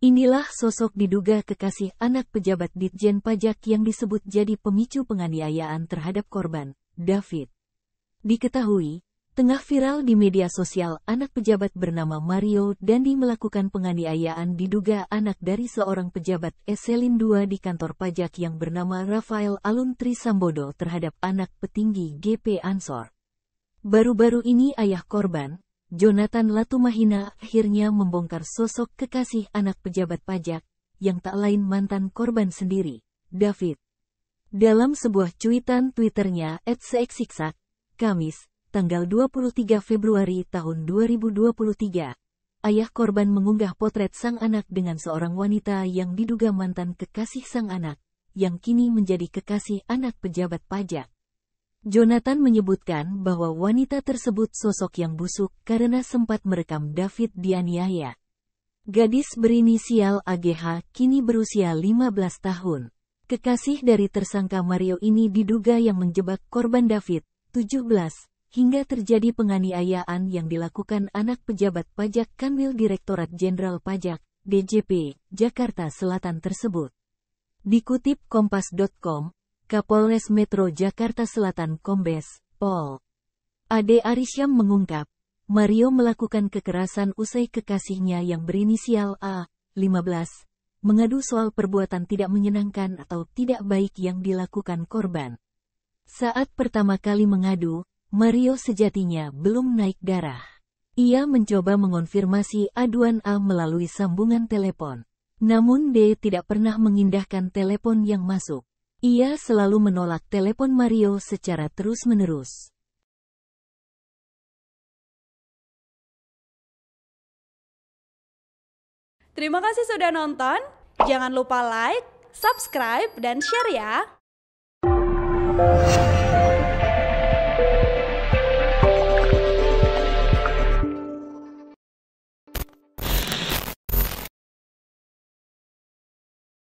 Inilah sosok diduga kekasih anak pejabat Ditjen Pajak yang disebut jadi pemicu penganiayaan terhadap korban, David. Diketahui, tengah viral di media sosial anak pejabat bernama Mario Dandi melakukan penganiayaan diduga anak dari seorang pejabat Eselin II di kantor pajak yang bernama Rafael Aluntri Trisambodo terhadap anak petinggi GP Ansor. Baru-baru ini ayah korban, Jonathan Latumahina akhirnya membongkar sosok kekasih anak pejabat pajak, yang tak lain mantan korban sendiri, David. Dalam sebuah cuitan Twitternya at seeksiksak, Kamis, tanggal 23 Februari tahun 2023, ayah korban mengunggah potret sang anak dengan seorang wanita yang diduga mantan kekasih sang anak, yang kini menjadi kekasih anak pejabat pajak. Jonathan menyebutkan bahwa wanita tersebut sosok yang busuk karena sempat merekam David dianiaya. Gadis berinisial AGH kini berusia 15 tahun. Kekasih dari tersangka Mario ini diduga yang menjebak korban David, 17, hingga terjadi penganiayaan yang dilakukan anak pejabat pajak Kanwil Direktorat Jenderal Pajak, DJP, Jakarta Selatan tersebut. Dikutip Kompas.com, Kapolres Metro Jakarta Selatan Kombes, Pol. Ade Arisyam mengungkap, Mario melakukan kekerasan usai kekasihnya yang berinisial A, 15, mengadu soal perbuatan tidak menyenangkan atau tidak baik yang dilakukan korban. Saat pertama kali mengadu, Mario sejatinya belum naik darah. Ia mencoba mengonfirmasi aduan A melalui sambungan telepon. Namun D tidak pernah mengindahkan telepon yang masuk. Ia selalu menolak telepon Mario secara terus-menerus. Terima kasih sudah nonton. Jangan lupa like, subscribe, dan share ya.